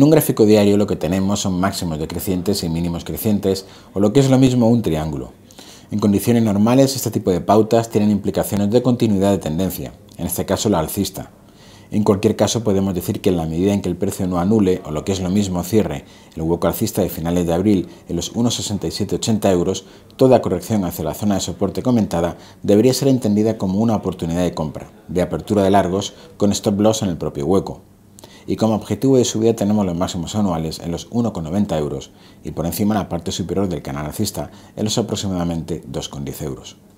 En un gráfico diario lo que tenemos son máximos decrecientes y mínimos crecientes, o lo que es lo mismo un triángulo. En condiciones normales, este tipo de pautas tienen implicaciones de continuidad de tendencia, en este caso la alcista. En cualquier caso, podemos decir que en la medida en que el precio no anule, o lo que es lo mismo cierre, el hueco alcista de finales de abril en los 1,6780 euros, toda corrección hacia la zona de soporte comentada debería ser entendida como una oportunidad de compra, de apertura de largos, con stop loss en el propio hueco y como objetivo de subida tenemos los máximos anuales en los 1,90 euros y por encima la parte superior del canal alcista en los aproximadamente 2,10 euros.